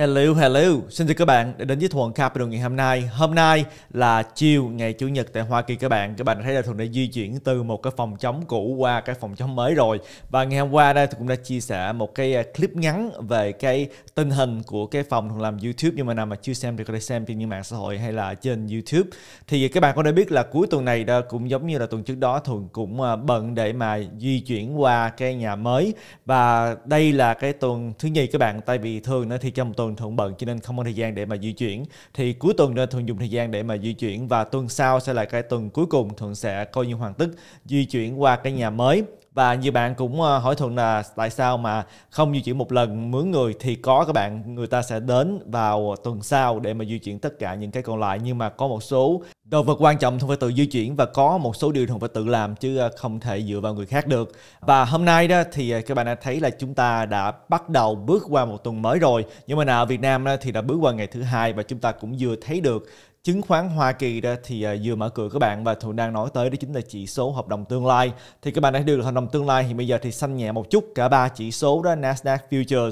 Hello, hello. Xin chào các bạn đã đến với Thuận Capital ngày hôm nay. Hôm nay là chiều ngày Chủ nhật tại Hoa Kỳ các bạn. Các bạn thấy là Thuận đã di chuyển từ một cái phòng chống cũ qua cái phòng chống mới rồi. Và ngày hôm qua đây Thuận cũng đã chia sẻ một cái à, clip ngắn về cái tình hình của cái phòng Thuận làm YouTube. Nhưng mà nào mà chưa xem thì có thể xem trên những mạng xã hội hay là trên YouTube. Thì các bạn có thể biết là cuối tuần này đó cũng giống như là tuần trước đó Thuận cũng à, bận để mà di chuyển qua cái nhà mới. Và đây là cái tuần thứ nhì các bạn. Tại vì thường thì trong tuần tuần thường bận cho nên không có thời gian để mà di chuyển thì cuối tuần nên thường dùng thời gian để mà di chuyển và tuần sau sẽ là cái tuần cuối cùng thuận sẽ coi như hoàn tất di chuyển qua cái nhà mới và nhiều bạn cũng ờ, hỏi thuận là tại sao mà không di chuyển một lần mướn người thì có các bạn người ta sẽ đến vào tuần sau để mà di chuyển tất cả những cái còn lại nhưng mà có một số Đồ vật quan trọng thì phải tự di chuyển và có một số điều thì phải tự làm chứ ờ, không thể dựa vào người khác được. Và hôm nay đó thì ờ, các bạn đã thấy là chúng ta đã bắt đầu bước qua một tuần mới rồi. Nhưng mà ở Việt Nam thì đã bước qua ngày thứ hai và chúng ta cũng vừa thấy được chứng khoán Hoa Kỳ đó thì à, vừa mở cửa các bạn và thường đang nói tới đó chính là chỉ số hợp đồng tương lai thì các bạn đã đưa được hợp đồng tương lai thì bây giờ thì xanh nhẹ một chút cả ba chỉ số đó Nasdaq Futures,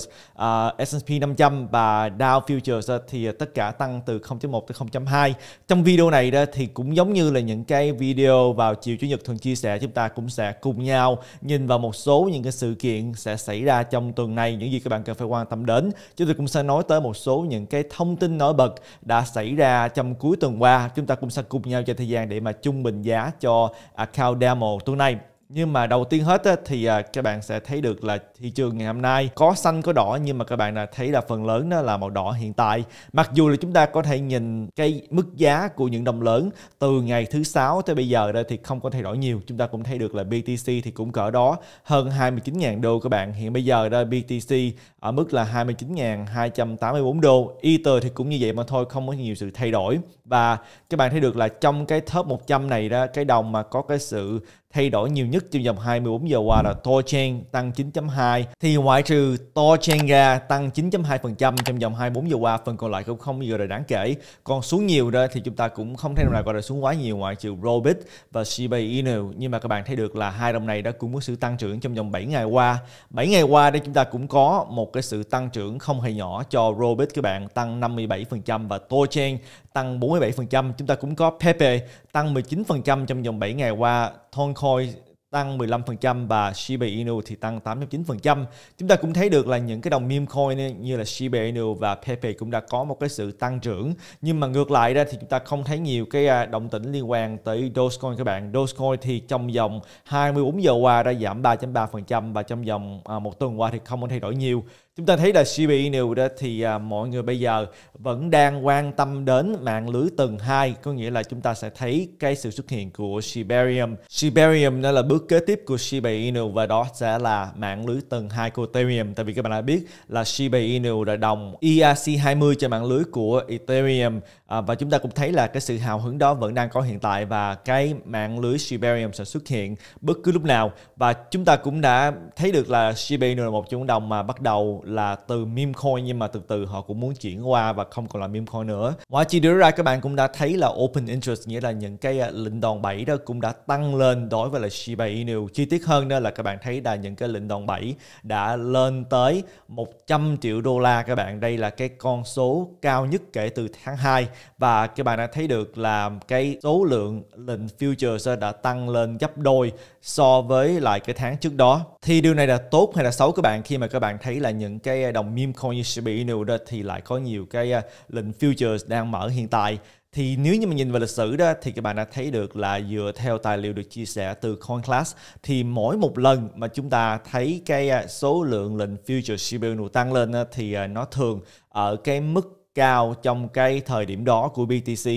uh, S&P 500 và Dow Futures thì à, tất cả tăng từ 0.1 tới 0.2 trong video này đó thì cũng giống như là những cái video vào chiều chủ nhật thường chia sẻ chúng ta cũng sẽ cùng nhau nhìn vào một số những cái sự kiện sẽ xảy ra trong tuần này những gì các bạn cần phải quan tâm đến chúng tôi cũng sẽ nói tới một số những cái thông tin nổi bật đã xảy ra trong cuối tuần qua chúng ta cũng sẽ cùng nhau dành thời gian để mà trung bình giá cho à, account demo tuần này nhưng mà đầu tiên hết thì à, các bạn sẽ thấy được là thị trường ngày hôm nay có xanh có đỏ nhưng mà các bạn là thấy là phần lớn nó là màu đỏ hiện tại mặc dù là chúng ta có thể nhìn cái mức giá của những đồng lớn từ ngày thứ sáu tới bây giờ đây thì không có thay đổi nhiều chúng ta cũng thấy được là BTC thì cũng cỡ đó hơn 29.000 đô các bạn hiện bây giờ đây BTC ở mức là 29.284 đô Ether thì cũng như vậy mà thôi không có nhiều sự thay đổi và các bạn thấy được là trong cái top 100 này đó cái đồng mà có cái sự thay đổi nhiều nhất trong vòng 24 giờ qua là Torchain tăng 9.2 thì ngoại trừ Torchain ra tăng 9.2% trong vòng 24 giờ qua phần còn lại cũng không nhiều là đáng kể còn xuống nhiều đó thì chúng ta cũng không thể nào gọi là xuống quá nhiều ngoại trừ Robit và Shiba Inu nhưng mà các bạn thấy được là hai đồng này đã cũng có sự tăng trưởng trong vòng 7 ngày qua 7 ngày qua đây chúng ta cũng có một cái sự tăng trưởng không hề nhỏ cho Robit các bạn tăng 57% và Torchain tăng 47%, chúng ta cũng có Pepe tăng 19% trong vòng 7 ngày qua, Toncoin tăng 15% và Shiba Inu thì tăng 8,9%. Chúng ta cũng thấy được là những cái đồng meme coin như là Shiba Inu và Pepe cũng đã có một cái sự tăng trưởng. Nhưng mà ngược lại ra thì chúng ta không thấy nhiều cái à, động tĩnh liên quan tới Dogecoin các bạn. Dogecoin thì trong vòng 24 giờ qua đã giảm 3.3% và trong vòng à, một tuần qua thì không có thay đổi nhiều. Chúng ta thấy là CPI nhiều đó thì à, mọi người bây giờ vẫn đang quan tâm đến mạng lưới tầng 2, có nghĩa là chúng ta sẽ thấy cái sự xuất hiện của Siberium. Siberium đó là bước kế tiếp của Shiba Inu và đó sẽ là mạng lưới tầng 2 của Ethereum. Tại vì các bạn đã biết là Shiba Inu đã đồng ERC20 trên mạng lưới của Ethereum à, và chúng ta cũng thấy là cái sự hào hứng đó vẫn đang có hiện tại và cái mạng lưới Siberium sẽ xuất hiện bất cứ lúc nào và chúng ta cũng đã thấy được là Shiba Inu là một trong đồng mà bắt đầu là từ meme coin nhưng mà từ từ họ cũng muốn chuyển qua và không còn là meme coin nữa. Ngoài chi đưa ra các bạn cũng đã thấy là open interest nghĩa là những cái à, lệnh đòn bẩy đó cũng đã tăng lên đối với là Shiba Inu. Chi tiết hơn đó là các bạn thấy là những cái lệnh đòn bẩy đã lên tới 100 triệu đô la các bạn. Đây là cái con số cao nhất kể từ tháng 2 và các bạn đã thấy được là cái số lượng lệnh futures đã tăng lên gấp đôi so với lại cái tháng trước đó. Thì điều này là tốt hay là xấu các bạn khi mà các bạn thấy là những cái đồng à, meme coin như CBINU đó thì lại có nhiều cái à, lệnh futures đang mở hiện tại thì nếu như mà nhìn vào lịch sử đó thì các bạn đã thấy được là dựa theo tài liệu được chia sẻ từ CoinClass thì mỗi một lần mà chúng ta thấy cái à, số lượng lệnh future CBINU tăng lên thì nó thường ở cái mức cao trong cái thời điểm đó của BTC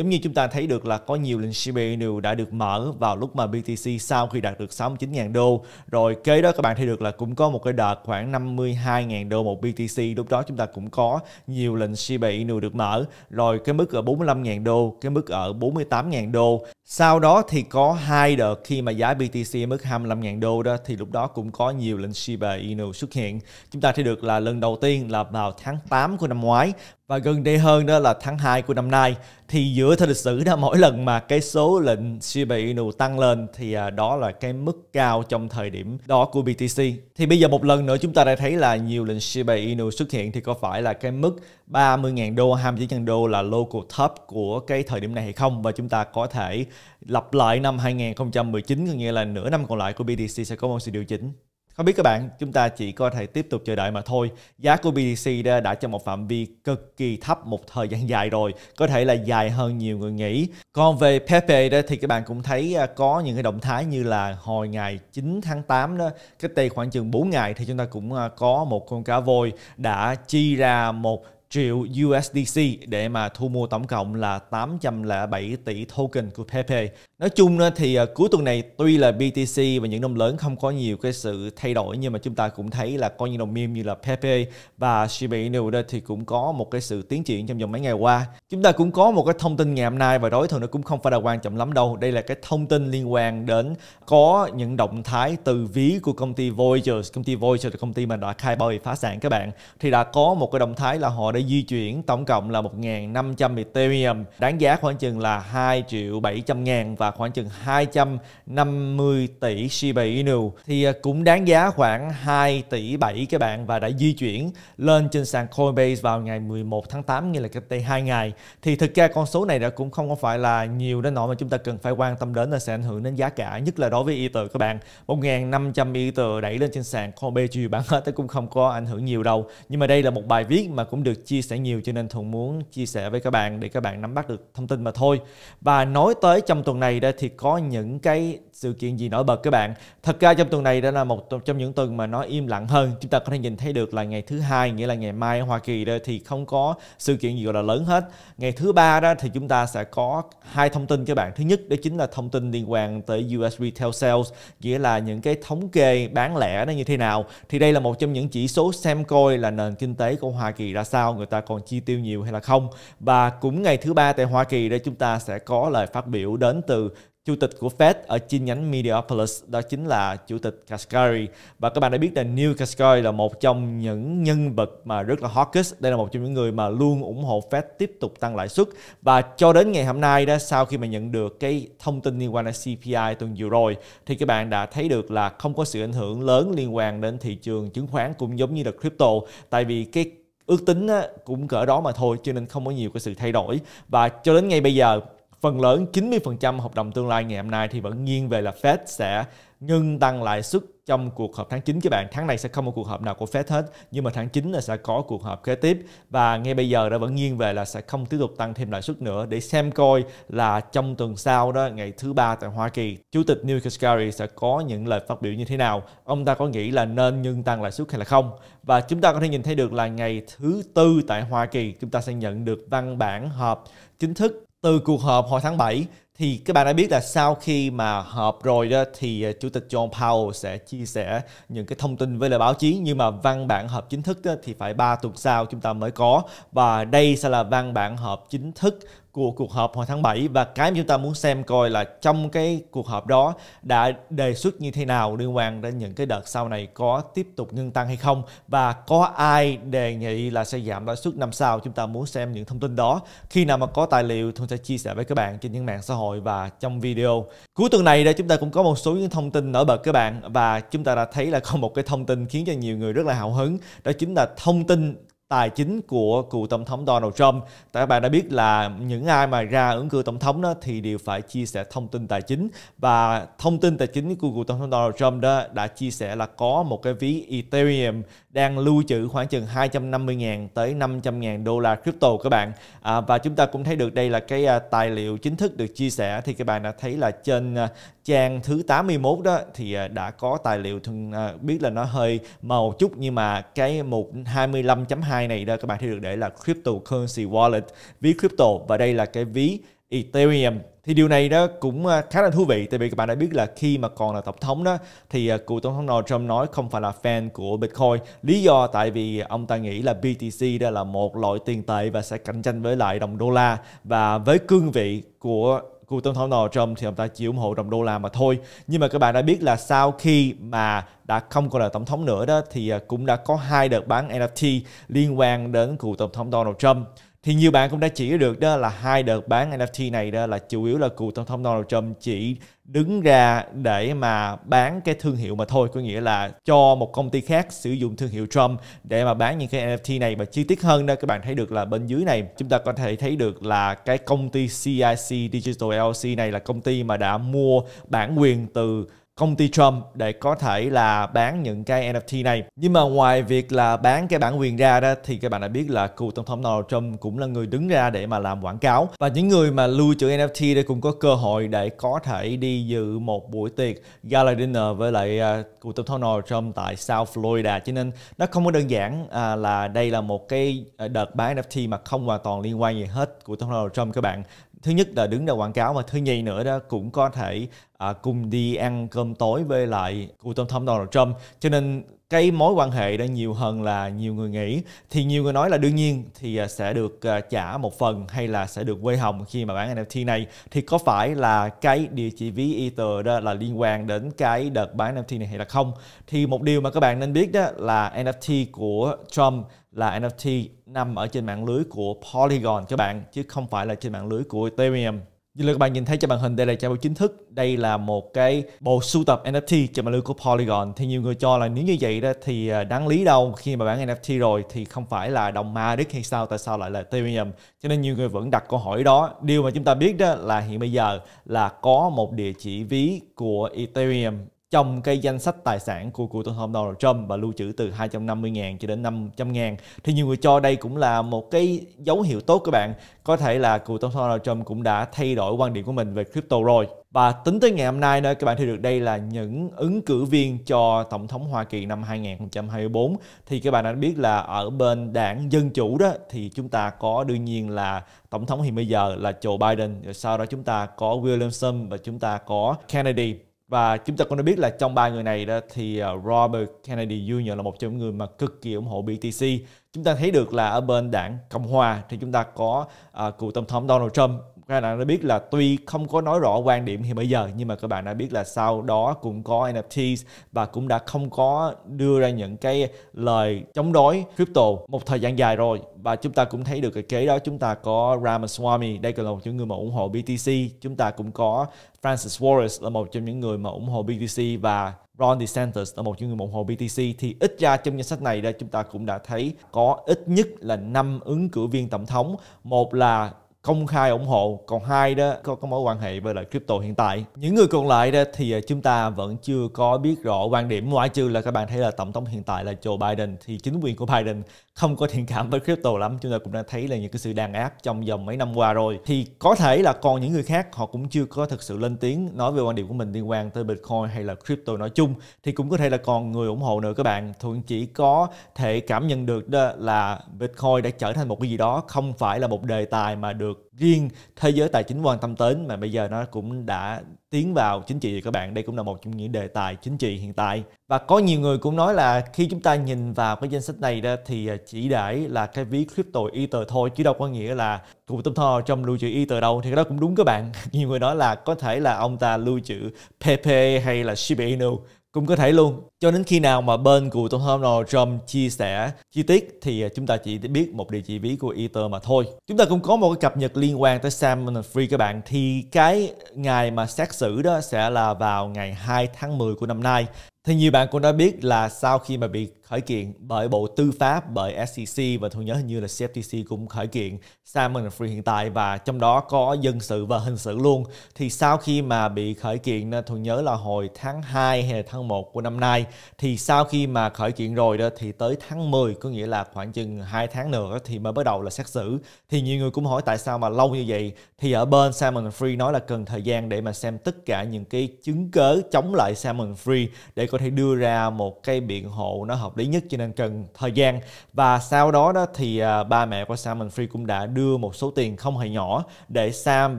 Giống như chúng ta thấy được là có nhiều lệnh CBN đã được mở vào lúc mà BTC sau khi đạt được 69.000 đô. Rồi kế đó các bạn thấy được là cũng có một cái đợt khoảng 52.000 đô một BTC. Lúc đó chúng ta cũng có nhiều lệnh CBN được mở. Rồi cái mức ở 45.000 đô, cái mức ở 48.000 đô. Sau đó thì có hai đợt khi mà giá BTC ở mức 25.000 đô đó thì lúc đó cũng có nhiều lệnh Shiba Inu xuất hiện. Chúng ta thấy được là lần đầu tiên là vào tháng 8 của năm ngoái và gần đây hơn đó là tháng 2 của năm nay thì dựa theo lịch sử ra mỗi lần mà cái số lệnh Shiba Inu tăng lên thì à, đó là cái mức cao trong thời điểm đó của BTC. Thì bây giờ một lần nữa chúng ta đã thấy là nhiều lệnh Shiba Inu xuất hiện thì có phải là cái mức 30.000 đô, 29.000 đô là local top của cái thời điểm này hay không và chúng ta có thể lặp lại năm 2019 có nghĩa là nửa năm còn lại của BTC sẽ có một sự điều chỉnh. Không biết các bạn, chúng ta chỉ có thể tiếp tục chờ đợi mà thôi. Giá của BTC đã, đã trong một phạm vi cực kỳ thấp một thời gian dài rồi, có thể là dài hơn nhiều người nghĩ. Còn về Pepe đó thì các bạn cũng thấy à, có những cái động thái như là hồi ngày 9 tháng 8 đó, cách đây khoảng chừng 4 ngày thì chúng ta cũng à, có một con cá voi đã chi ra một triệu USDC để mà thu mua tổng cộng là 807 tỷ token của Pepe. Nói chung thì à, cuối tuần này tuy là BTC và những đồng lớn không có nhiều cái sự thay đổi nhưng mà chúng ta cũng thấy là có những đồng meme như là Pepe và Shiba Inu đó thì cũng có một cái sự tiến triển trong vòng mấy ngày qua. Chúng ta cũng có một cái thông tin ngày hôm nay và đối thường nó cũng không phải là quan trọng lắm đâu. Đây là cái thông tin liên quan đến có những động thái từ ví của công ty Voyager. Công ty Voyager là công ty mà đã khai bơi phá sản các bạn. Thì đã có một cái động thái là họ đã để di chuyển tổng cộng là 1.500 Ethereum đáng giá khoảng chừng là 2 triệu 700 ngàn và khoảng chừng 250 tỷ Shiba Inu thì à, cũng đáng giá khoảng 2 tỷ 7 các bạn và đã di chuyển lên trên sàn Coinbase vào ngày 11 tháng 8 như là cách đây 2 ngày thì thực ra con số này đã cũng không có phải là nhiều đến nỗi mà chúng ta cần phải quan tâm đến là sẽ ảnh hưởng đến giá cả nhất là đối với Ether các bạn 1.500 Ether đẩy lên trên sàn Coinbase bán hết cũng không có ảnh hưởng nhiều đâu nhưng mà đây là một bài viết mà cũng được chia sẻ nhiều cho nên Thuận muốn chia sẻ với các bạn để các bạn nắm bắt được thông tin mà thôi. Và nói tới trong tuần này đây thì có những cái sự kiện gì nổi bật các bạn. Thật ra trong tuần này đó là một trong những tuần mà nó im lặng hơn. Chúng ta có thể nhìn thấy được là ngày thứ hai nghĩa là ngày mai ở Hoa Kỳ đây thì không có sự kiện gì gọi là lớn hết. Ngày thứ ba đó thì chúng ta sẽ có hai thông tin các bạn. Thứ nhất đó chính là thông tin liên quan tới US Retail Sales nghĩa là những cái thống kê bán lẻ nó như thế nào. Thì đây là một trong những chỉ số xem coi là nền kinh tế của Hoa Kỳ ra sao người ta còn chi tiêu nhiều hay là không và cũng ngày thứ ba tại Hoa Kỳ đây chúng ta sẽ có lời phát biểu đến từ chủ tịch của Fed ở chi nhánh Minneapolis đó chính là chủ tịch Kaskari và các bạn đã biết là Neil Kaskari là một trong những nhân vật mà rất là hawkish đây là một trong những người mà luôn ủng hộ Fed tiếp tục tăng lãi suất và cho đến ngày hôm nay đó sau khi mà nhận được cái thông tin liên quan đến CPI tuần vừa rồi thì các bạn đã thấy được là không có sự ảnh hưởng lớn liên quan đến thị trường chứng khoán cũng giống như là crypto tại vì cái ước tính cũng cỡ đó mà thôi cho nên không có nhiều cái sự thay đổi và cho đến ngay bây giờ phần lớn 90% hợp đồng tương lai ngày hôm nay thì vẫn nghiêng về là Fed sẽ nhưng tăng lãi suất trong cuộc họp tháng 9 các bạn. Tháng này sẽ không có cuộc họp nào của Fed hết, nhưng mà tháng 9 là sẽ có cuộc họp kế tiếp và ngay bây giờ đã vẫn nghiêng về là sẽ không tiếp tục tăng thêm lãi suất nữa để xem coi là trong tuần sau đó ngày thứ ba tại Hoa Kỳ, Chủ tịch New Kashkari sẽ có những lời phát biểu như thế nào? Ông ta có nghĩ là nên nhưng tăng lãi suất hay là không? Và chúng ta có thể nhìn thấy được là ngày thứ tư tại Hoa Kỳ chúng ta sẽ nhận được văn bản họp chính thức từ cuộc họp hồi tháng 7 thì các bạn đã biết là sau khi mà họp rồi đó thì ờ, chủ tịch John Powell sẽ chia sẻ những cái thông tin với lại báo chí nhưng mà văn bản họp chính thức đó thì phải 3 tuần sau chúng ta mới có và đây sẽ là văn bản họp chính thức của cuộc họp hồi tháng 7 và cái mà chúng ta muốn xem coi là trong cái cuộc họp đó đã đề xuất như thế nào liên quan đến những cái đợt sau này có tiếp tục ngưng tăng hay không và có ai đề nghị là sẽ giảm lãi suất năm sau chúng ta muốn xem những thông tin đó khi nào mà có tài liệu tôi sẽ chia sẻ với các bạn trên những mạng xã hội và trong video cuối tuần này đây chúng ta cũng có một số những thông tin nổi bật các bạn và chúng ta đã thấy là có một cái thông tin khiến cho nhiều người rất là hào hứng đó chính là thông tin tài chính của cựu tổng thống Donald Trump. Tại các bạn đã biết là những ai mà ra ứng cử tổng thống đó thì đều phải chia sẻ thông tin tài chính và thông tin tài chính của cựu tổng thống Donald Trump đó đã chia sẻ là có một cái ví Ethereum đang lưu trữ khoảng chừng 250.000 tới 500.000 đô la crypto các bạn. À, và chúng ta cũng thấy được đây là cái à, tài liệu chính thức được chia sẻ thì các bạn đã thấy là trên à, trang thứ 81 đó thì à, đã có tài liệu thường à, biết là nó hơi màu chút nhưng mà cái mục 25.2 này đó các bạn thấy được để là cryptocurrency wallet ví crypto và đây là cái ví Ethereum thì điều này đó cũng à, khá là thú vị tại vì các bạn đã biết là khi mà còn là tổng thống đó thì cựu tổng thống Donald Trump nói không phải là fan của Bitcoin lý do tại vì ông ta nghĩ là BTC đó là một loại tiền tệ và sẽ cạnh tranh với lại đồng đô la và với cương vị của cựu tổng thống Donald Trump thì ông ta chỉ ủng hộ đồng đô la mà thôi. Nhưng mà các bạn đã biết là sau khi mà đã không còn là tổng thống nữa đó thì à, cũng đã có hai đợt bán NFT liên quan đến cựu tổng thống Donald Trump thì nhiều bạn cũng đã chỉ được đó là hai đợt bán NFT này đó là chủ yếu là cụ tổng thống Donald Trump chỉ đứng ra để mà bán cái thương hiệu mà thôi có nghĩa là cho một công ty khác sử dụng thương hiệu Trump để mà bán những cái NFT này và chi tiết hơn đó các bạn thấy được là bên dưới này chúng ta có thể thấy được là cái công ty CIC Digital LLC này là công ty mà đã mua bản quyền từ công ty Trump để có thể là bán những cái NFT này. Nhưng mà ngoài việc là bán cái bản quyền ra đó thì các bạn đã biết là cựu tổng thống Donald Trump cũng là người đứng ra để mà làm quảng cáo và những người mà lưu trữ NFT đây cũng có cơ hội để có thể đi dự một buổi tiệc gala dinner với lại à, cựu tổng thống Donald Trump tại South Florida cho nên nó không có đơn giản à, là đây là một cái à, đợt bán NFT mà không hoàn toàn liên quan gì hết của tổng thống Donald Trump các bạn thứ nhất là đứng ra quảng cáo và thứ nhì nữa đó cũng có thể à, cùng đi ăn cơm tối với lại cựu tổng thống Donald Trump cho nên cái mối quan hệ đó nhiều hơn là nhiều người nghĩ thì nhiều người nói là đương nhiên thì à, sẽ được à, trả một phần hay là sẽ được quay hồng khi mà bán NFT này thì có phải là cái địa chỉ ví Ether đó là liên quan đến cái đợt bán NFT này hay là không thì một điều mà các bạn nên biết đó là NFT của Trump là NFT nằm ở trên mạng lưới của Polygon các bạn chứ không phải là trên mạng lưới của Ethereum. Như là các bạn nhìn thấy trên màn hình đây là trang báo chính thức Đây là một cái bộ sưu tập NFT trên mạng lưới của Polygon Thì nhiều người cho là nếu như vậy đó thì à, đáng lý đâu Khi mà bán NFT rồi thì không phải là đồng ma đích hay sao Tại sao lại là Ethereum Cho nên nhiều người vẫn đặt câu hỏi đó Điều mà chúng ta biết đó là hiện bây giờ là có một địa chỉ ví của Ethereum trong cái danh sách tài sản của cựu tổng thống Donald Trump và lưu trữ từ 250.000 cho đến 500.000 thì nhiều người cho đây cũng là một cái dấu hiệu tốt các bạn có thể là cựu tổng thống Donald Trump cũng đã thay đổi quan điểm của mình về crypto rồi và tính tới ngày hôm nay nữa các bạn thấy được đây là những ứng cử viên cho tổng thống Hoa Kỳ năm 2024 thì các bạn đã biết là ở bên đảng dân chủ đó thì chúng ta có đương nhiên là tổng thống hiện bây giờ là Joe Biden rồi sau đó chúng ta có Williamson và chúng ta có Kennedy và chúng ta cũng đã biết là trong ba người này đó thì à, Robert Kennedy Jr là một trong những người mà cực kỳ ủng hộ BTC. Chúng ta thấy được là ở bên đảng Cộng hòa thì chúng ta có uh, cựu tổng thống Donald Trump các bạn đã biết là tuy không có nói rõ quan điểm thì bây giờ nhưng mà các bạn đã biết là sau đó cũng có NFTs và cũng đã không có đưa ra những cái lời chống đối crypto một thời gian dài rồi và chúng ta cũng thấy được cái kế đó chúng ta có Ramaswamy đây còn là một trong những người mà ủng hộ BTC chúng ta cũng có Francis Wallace là một trong những người mà ủng hộ BTC và Ron DeSantis là một trong những người ủng hộ BTC thì ít ra trong danh sách này đây chúng ta cũng đã thấy có ít nhất là năm ứng cử viên tổng thống một là công khai ủng hộ còn hai đó có, có mối quan hệ với lại crypto hiện tại những người còn lại đó thì à, chúng ta vẫn chưa có biết rõ quan điểm ngoại trừ là các bạn thấy là tổng thống hiện tại là Joe Biden thì chính quyền của Biden không có thiện cảm với crypto lắm chúng ta cũng đã thấy là những cái sự đàn áp trong vòng mấy năm qua rồi thì có thể là còn những người khác họ cũng chưa có thực sự lên tiếng nói về quan điểm của mình liên quan tới bitcoin hay là crypto nói chung thì cũng có thể là còn người ủng hộ nữa các bạn thuận chỉ có thể cảm nhận được đó là bitcoin đã trở thành một cái gì đó không phải là một đề tài mà được riêng thế giới tài chính quan tâm đến mà bây giờ nó cũng đã tiến vào chính trị rồi các bạn đây cũng là một trong những đề tài chính trị hiện tại và có nhiều người cũng nói là khi chúng ta nhìn vào cái danh sách này đó thì à, chỉ để là cái ví crypto ether thôi chứ đâu có nghĩa là cụ tâm thò trong lưu trữ ether đâu thì cái đó cũng đúng các bạn nhiều người nói là có thể là ông ta lưu trữ pp hay là shiba inu cũng có thể luôn cho đến khi nào mà bên của tổng thống Donald Trump chia sẻ chi tiết thì à, chúng ta chỉ biết một địa chỉ ví của Ether mà thôi chúng ta cũng có một cái cập nhật liên quan tới Sam Free các bạn thì cái ngày mà xét xử đó sẽ là vào ngày 2 tháng 10 của năm nay thì nhiều bạn cũng đã biết là sau khi mà bị khởi kiện bởi Bộ Tư pháp, bởi SEC và tôi nhớ hình như là CFTC cũng khởi kiện Salmon Free hiện tại và trong đó có dân sự và hình sự luôn. Thì sau khi mà bị khởi kiện, ờ, tôi nhớ là hồi tháng 2 hay là tháng 1 của năm nay, thì sau khi mà khởi kiện rồi đó thì tới tháng 10, có nghĩa là khoảng chừng 2 tháng nữa thì mới bắt đầu là xét xử. Thì nhiều người cũng hỏi tại sao mà lâu như vậy? Thì ở bên Salmon Free nói là cần thời gian để mà xem tất cả những cái chứng cớ chống lại Salmon Free để có thể đưa ra một cái biện hộ nó hợp lý lý nhất cho nên cần thời gian và sau đó đó thì à, ba mẹ của Sam Free cũng đã đưa một số tiền không hề nhỏ để Sam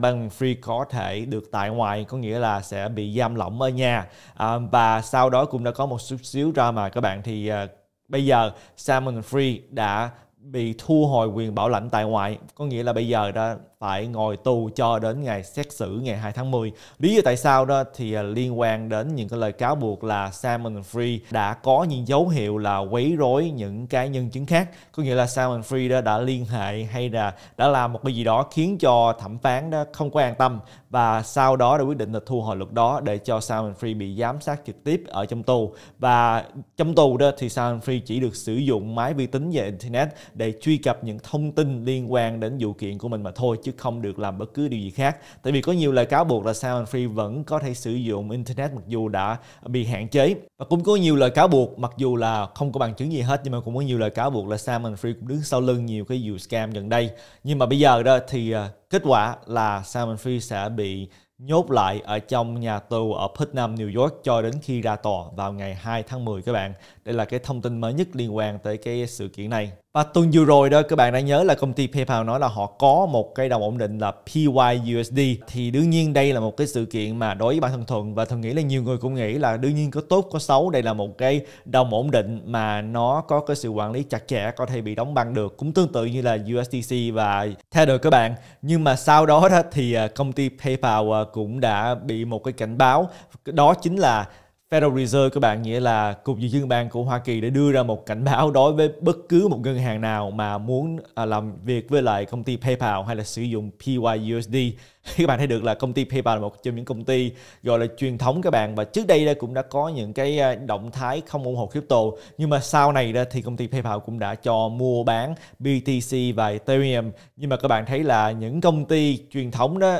Free có thể được tại ngoại có nghĩa là sẽ bị giam lỏng ở nhà à, và sau đó cũng đã có một chút xíu ra mà các bạn thì à, bây giờ Sam Free đã bị thu hồi quyền bảo lãnh tại ngoại có nghĩa là bây giờ đó phải ngồi tù cho đến ngày xét xử ngày 2 tháng 10 lý do tại sao đó thì à, liên quan đến những cái lời cáo buộc là Salmon Free đã có những dấu hiệu là quấy rối những cái nhân chứng khác có nghĩa là Salmon Free đó đã liên hệ hay là đã làm một cái gì đó khiến cho thẩm phán đó không có an tâm và sau đó đã quyết định là thu hồi luật đó để cho Salmon Free bị giám sát trực tiếp ở trong tù và trong tù đó thì Salmon Free chỉ được sử dụng máy vi tính và internet để truy cập những thông tin liên quan đến vụ kiện của mình mà thôi chứ không được làm bất cứ điều gì khác tại vì có nhiều lời cáo buộc là Simon Free vẫn có thể sử dụng internet mặc dù đã bị hạn chế và cũng có nhiều lời cáo buộc mặc dù là không có bằng chứng gì hết nhưng mà cũng có nhiều lời cáo buộc là Simon Free cũng đứng sau lưng nhiều cái vụ scam gần đây nhưng mà bây giờ đó thì à, kết quả là Simon Free sẽ bị nhốt lại ở trong nhà tù ở Putnam, New York cho đến khi ra tòa vào ngày 2 tháng 10 các bạn. Đây là cái thông tin mới nhất liên quan tới cái sự kiện này. Và tuần vừa rồi đó các bạn đã nhớ là công ty PayPal nói là họ có một cái đồng ổn định là PYUSD thì đương nhiên đây là một cái sự kiện mà đối với bản thân Thuận và Thuận nghĩ là nhiều người cũng nghĩ là đương nhiên có tốt có xấu đây là một cái đồng ổn định mà nó có cái sự quản lý chặt chẽ có thể bị đóng băng được cũng tương tự như là USDC và theo được các bạn nhưng mà sau đó đó thì à, công ty PayPal à, cũng đã bị một cái cảnh báo đó chính là Federal Reserve các bạn nghĩa là cục dự trữ Ngân hàng của Hoa Kỳ để đưa ra một cảnh báo đối với bất cứ một ngân hàng nào mà muốn à, làm việc với lại công ty PayPal hay là sử dụng PYUSD. Các bạn thấy được là công ty PayPal là một trong những công ty gọi là truyền thống các bạn và trước đây cũng đã có những cái à, động thái không ủng hộ crypto nhưng mà sau này ra thì công ty PayPal cũng đã cho mua bán BTC và Ethereum nhưng mà các bạn thấy là những công ty truyền thống đó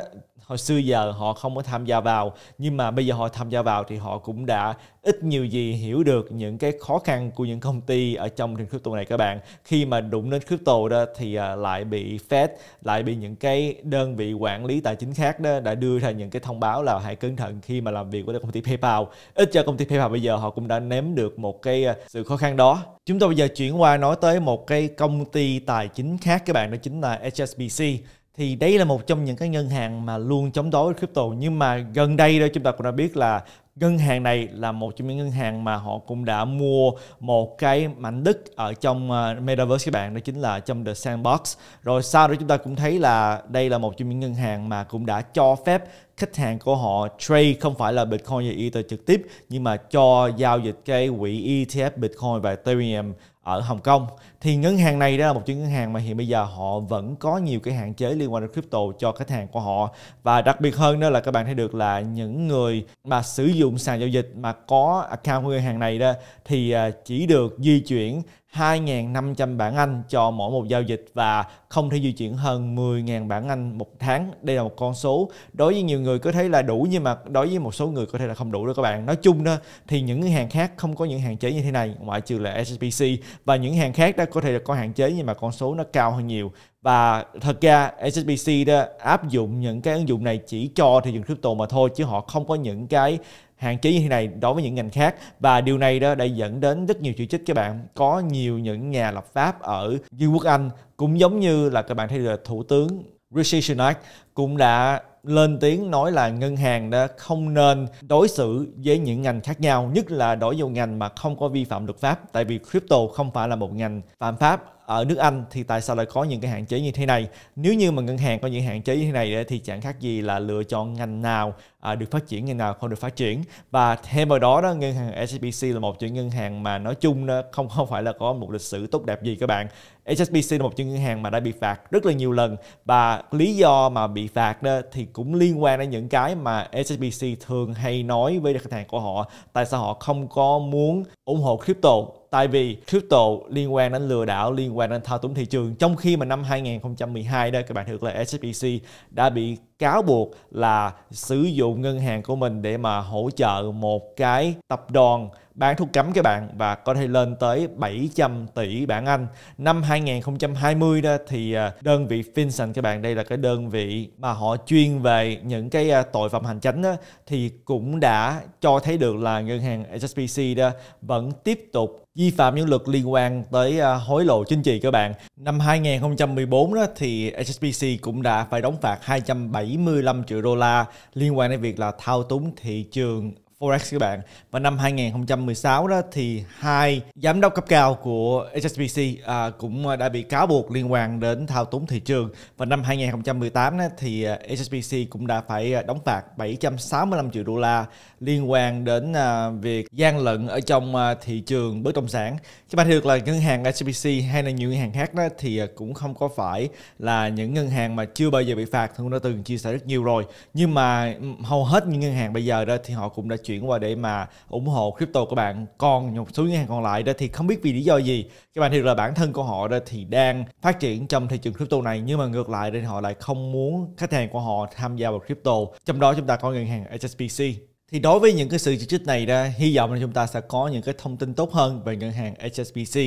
hồi xưa giờ họ không có tham gia vào nhưng mà bây giờ họ tham gia vào thì họ cũng đã ít nhiều gì hiểu được những cái khó khăn của những công ty ở trong nền crypto này các bạn khi mà đụng đến crypto đó thì à, lại bị Fed lại bị những cái đơn vị quản lý tài chính khác đó đã đưa ra những cái thông báo là hãy cẩn thận khi mà làm việc với công ty PayPal ít cho công ty PayPal bây giờ họ cũng đã ném được một cái à, sự khó khăn đó chúng tôi bây giờ chuyển qua nói tới một cái công ty tài chính khác các bạn đó chính là HSBC thì đấy là một trong những cái ngân hàng mà luôn chống đối crypto nhưng mà gần đây đó chúng ta cũng đã biết là ngân hàng này là một trong những ngân hàng mà họ cũng đã mua một cái mảnh đất ở trong ờ, metaverse các bạn đó chính là trong the sandbox rồi sau đó chúng ta cũng thấy là đây là một trong những ngân hàng mà cũng đã cho phép khách hàng của họ trade không phải là Bitcoin và Ether trực tiếp nhưng mà cho giao dịch cái quỹ ETF Bitcoin và Ethereum ở Hồng Kông thì ngân hàng này đó là một trong ngân hàng mà hiện bây giờ họ vẫn có nhiều cái hạn chế liên quan đến crypto cho khách hàng của họ và đặc biệt hơn đó là các bạn thấy được là những người mà sử dụng dụng sàn giao dịch mà có account của ngân hàng này đó thì à, chỉ được di chuyển 2.500 bảng Anh cho mỗi một giao dịch và không thể di chuyển hơn 10.000 bảng Anh một tháng. Đây là một con số đối với nhiều người có thấy là đủ nhưng mà đối với một số người có thể là không đủ đó các bạn. Nói chung đó thì những ngân hàng khác không có những hạn chế như thế này ngoại trừ là SBC và những hàng khác đó có thể là có hạn chế nhưng mà con số nó cao hơn nhiều và thật ra HSBC đó áp dụng những cái ứng dụng này chỉ cho thị trường crypto mà thôi chứ họ không có những cái hạn chế như thế này đối với những ngành khác và điều này đó đã dẫn đến rất nhiều chỉ trích các bạn có nhiều những nhà lập pháp ở Vương quốc Anh cũng giống như là các bạn thấy là thủ tướng Rishi Sunak cũng đã lên tiếng nói là ngân hàng đã không nên đối xử với những ngành khác nhau nhất là đối với ngành mà không có vi phạm luật pháp tại vì crypto không phải là một ngành phạm pháp ở nước Anh thì tại sao lại có những cái hạn chế như thế này? Nếu như mà ngân hàng có những hạn chế như thế này thì chẳng khác gì là lựa chọn ngành nào à, được phát triển ngành nào không được phát triển và thêm vào đó đó ngân hàng HSBC là một chuỗi ngân hàng mà nói chung đó, không không phải là có một lịch sử tốt đẹp gì các bạn HSBC là một chuỗi ngân hàng mà đã bị phạt rất là nhiều lần và lý do mà bị phạt đó thì cũng liên quan đến những cái mà HSBC thường hay nói với khách hàng của họ tại sao họ không có muốn ủng hộ crypto tại vì crypto liên quan đến lừa đảo liên quan đến thao túng thị trường trong khi mà năm 2012 đó các bạn thực là HSBC đã bị cáo buộc là sử dụng ngân hàng của mình để mà hỗ trợ một cái tập đoàn bán thuốc cấm các bạn và có thể lên tới 700 tỷ bảng Anh. Năm 2020 đó thì à, đơn vị FinCEN các bạn đây là cái đơn vị mà họ chuyên về những cái à, tội phạm hành chính đó, thì cũng đã cho thấy được là ngân hàng HSBC đó vẫn tiếp tục vi phạm những luật liên quan tới à, hối lộ chính trị các bạn. Năm 2014 đó thì HSBC cũng đã phải đóng phạt 275 triệu đô la liên quan đến việc là thao túng thị trường Forex các bạn. Và năm 2016 đó thì hai giám đốc cấp cao của HSBC à, cũng đã bị cáo buộc liên quan đến thao túng thị trường. Và năm 2018 đó thì HSBC cũng đã phải à, đóng phạt 765 triệu đô la liên quan đến à, việc gian lận ở trong à, thị trường bất động sản. Chứ mà được là ngân hàng HSBC hay là nhiều ngân hàng khác đó thì à, cũng không có phải là những ngân hàng mà chưa bao giờ bị phạt thì cũng đã từng chia sẻ rất nhiều rồi. Nhưng mà ừ, hầu hết những ngân hàng bây giờ đó thì họ cũng đã chuyển qua để mà ủng hộ crypto của bạn. Còn một số ngân hàng còn lại đó thì không biết vì lý do gì. Các bạn thì là bản thân của họ đó thì đang phát triển trong thị trường crypto này nhưng mà ngược lại thì họ lại không muốn khách hàng của họ tham gia vào crypto. Trong đó chúng ta có ngân hàng HSBC thì đối với những cái sự chỉ trích này ra, hy vọng là chúng ta sẽ có những cái thông tin tốt hơn về ngân hàng HSBC.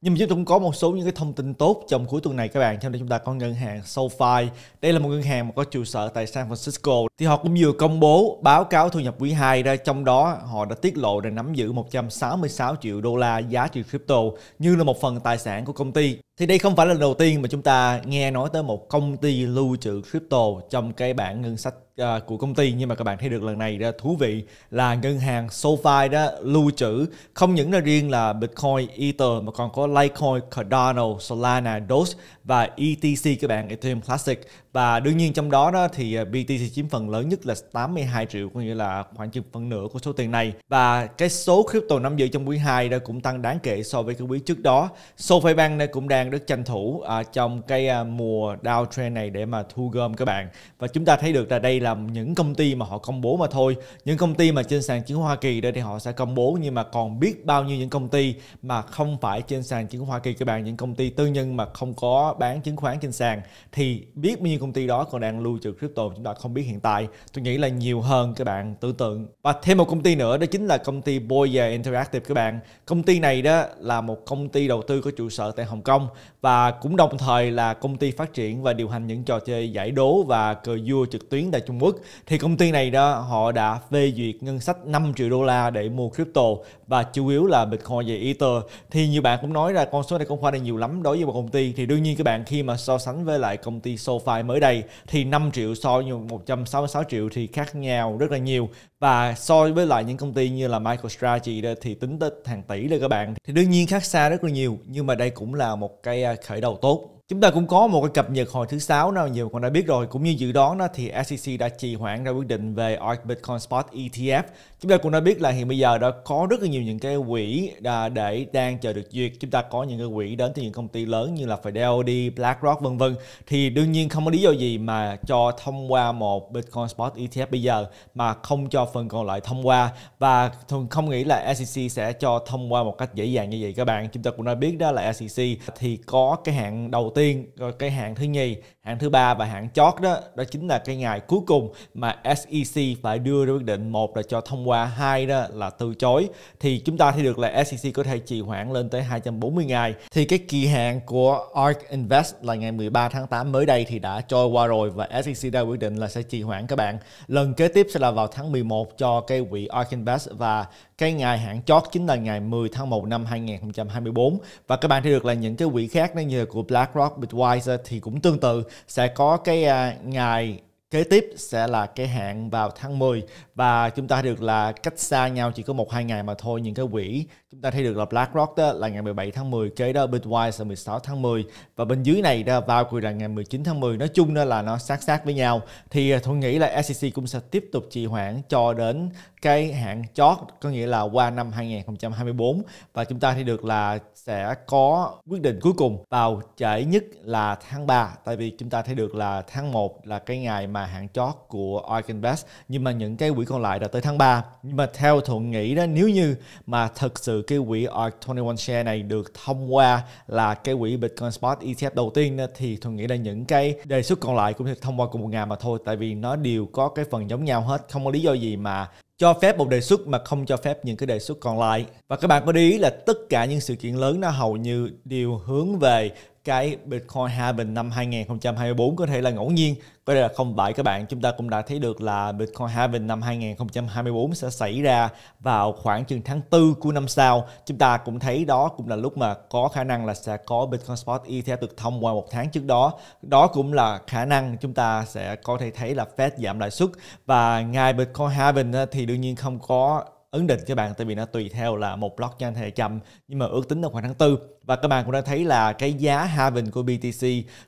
Nhưng mà chúng ta cũng có một số những cái thông tin tốt trong cuối tuần này các bạn. Trong đó chúng ta có ngân hàng SoFi. Đây là một ngân hàng mà có trụ sở tại San Francisco. Thì họ cũng vừa công bố báo cáo thu nhập quý 2 ra. Trong đó họ đã tiết lộ rằng nắm giữ 166 triệu đô la giá trị crypto như là một phần tài sản của công ty. Thì đây không phải là đầu tiên mà chúng ta nghe nói tới một công ty lưu trữ crypto trong cái bản ngân sách uh, của công ty nhưng mà các bạn thấy được lần này đó thú vị là ngân hàng SoFi đó lưu trữ không những là riêng là Bitcoin, Ether mà còn có Litecoin, Cardano, Solana, Doge và ETC các bạn Ethereum Classic và đương nhiên trong đó đó thì à, BTC chiếm phần lớn nhất là 82 triệu có nghĩa là khoảng chừng phần nửa của số tiền này và cái số crypto nắm giữ trong quý 2 đó cũng tăng đáng kể so với cái quý trước đó. SoFi Bank cũng đang rất tranh thủ à, trong cái à, mùa downtrend này để mà thu gom các bạn và chúng ta thấy được là đây là những công ty mà họ công bố mà thôi những công ty mà trên sàn chứng khoán Hoa Kỳ đây thì họ sẽ công bố nhưng mà còn biết bao nhiêu những công ty mà không phải trên sàn chứng khoán Hoa Kỳ các bạn những công ty tư nhân mà không có bán chứng khoán trên sàn thì biết bao nhiêu công ty đó còn đang lưu trữ crypto chúng ta không biết hiện tại tôi nghĩ là nhiều hơn các bạn tưởng tượng và thêm một công ty nữa đó chính là công ty Boya Interactive các bạn công ty này đó là một công ty đầu tư có trụ sở tại Hồng Kông và cũng đồng thời là công ty phát triển và điều hành những trò chơi giải đố và cờ vua trực tuyến tại Trung Quốc thì công ty này đó họ đã phê duyệt ngân sách 5 triệu đô la để mua crypto và chủ yếu là Bitcoin và Ether thì nhiều bạn cũng nói là con số này không phải là nhiều lắm đối với một công ty thì đương nhiên các bạn khi mà so sánh với lại công ty SoFi mới đây thì 5 triệu so với 166 triệu thì khác nhau rất là nhiều và so với lại những công ty như là MicroStrategy thì tính tới hàng tỷ là các bạn thì đương nhiên khác xa rất là nhiều nhưng mà đây cũng là một cái à, khởi đầu tốt Chúng ta cũng có một cái cập nhật hồi thứ sáu nào nhiều còn đã biết rồi, cũng như dự đoán đó thì SEC đã trì hoãn ra quyết định về ARK Bitcoin Spot ETF. Chúng ta cũng đã biết là hiện bây giờ đã có rất là nhiều những cái quỹ để đang chờ được duyệt. Chúng ta có những cái quỹ đến từ những công ty lớn như là Fidelity, BlackRock vân vân. Thì đương nhiên không có lý do gì mà cho thông qua một Bitcoin Spot ETF bây giờ mà không cho phần còn lại thông qua và thường không nghĩ là SEC sẽ cho thông qua một cách dễ dàng như vậy các bạn. Chúng ta cũng đã biết đó là SEC thì có cái hạn đầu tiên tiên rồi cây hàng thứ nhì hạng thứ ba và hạng chót đó đó chính là cái ngày cuối cùng mà SEC phải đưa ra quyết định một là cho thông qua hai đó là từ chối thì chúng ta thấy được là SEC có thể trì hoãn lên tới 240 ngày thì cái kỳ hạn của ARK Invest là ngày 13 tháng 8 mới đây thì đã trôi qua rồi và SEC ra quyết định là sẽ trì hoãn các bạn lần kế tiếp sẽ là vào tháng 11 cho cái quỹ ARK Invest và cái ngày hạn chót chính là ngày 10 tháng 1 năm 2024 và các bạn thấy được là những cái quỹ khác như là của BlackRock, Bitwise thì cũng tương tự sẽ có cái uh, ngày kế tiếp sẽ là cái hạn vào tháng 10 và chúng ta được là cách xa nhau chỉ có một hai ngày mà thôi những cái quỹ chúng ta thấy được là BlackRock đó là ngày 17 tháng 10 kế đó Bitwise là 16 tháng 10 và bên dưới này đó vào quỹ là ngày 19 tháng 10 nói chung đó là nó sát sát với nhau thì à, tôi nghĩ là SEC cũng sẽ tiếp tục trì hoãn cho đến cái hạn chót có nghĩa là qua năm 2024 và chúng ta thấy được là sẽ có quyết định cuối cùng vào trễ nhất là tháng 3 tại vì chúng ta thấy được là tháng 1 là cái ngày mà và hạng chót của Arkenbest nhưng mà những cái quỹ còn lại là tới tháng 3 nhưng mà theo thuận nghĩ đó nếu như mà thật sự cái quỹ ARK21 share này được thông qua là cái quỹ Bitcoin Spot ETF đầu tiên thì thuận nghĩ là những cái đề xuất còn lại cũng sẽ thông qua cùng một ngày mà thôi tại vì nó đều có cái phần giống nhau hết không có lý do gì mà cho phép một đề xuất mà không cho phép những cái đề xuất còn lại và các bạn có để ý là tất cả những sự kiện lớn nó hầu như đều hướng về cái Bitcoin halving năm 2024 có thể là ngẫu nhiên có thể là không phải các bạn chúng ta cũng đã thấy được là Bitcoin halving năm 2024 sẽ xảy ra vào khoảng chừng tháng 4 của năm sau chúng ta cũng thấy đó cũng là lúc mà có khả năng là sẽ có Bitcoin spot ETF được thông qua một tháng trước đó đó cũng là khả năng chúng ta sẽ có thể thấy là Fed giảm lãi suất và ngày Bitcoin halving thì được đương nhiên không có ấn định các bạn tại vì nó tùy theo là một block nhanh hay chậm nhưng mà ước tính là khoảng tháng tư và các bạn cũng đã thấy là cái giá halving của BTC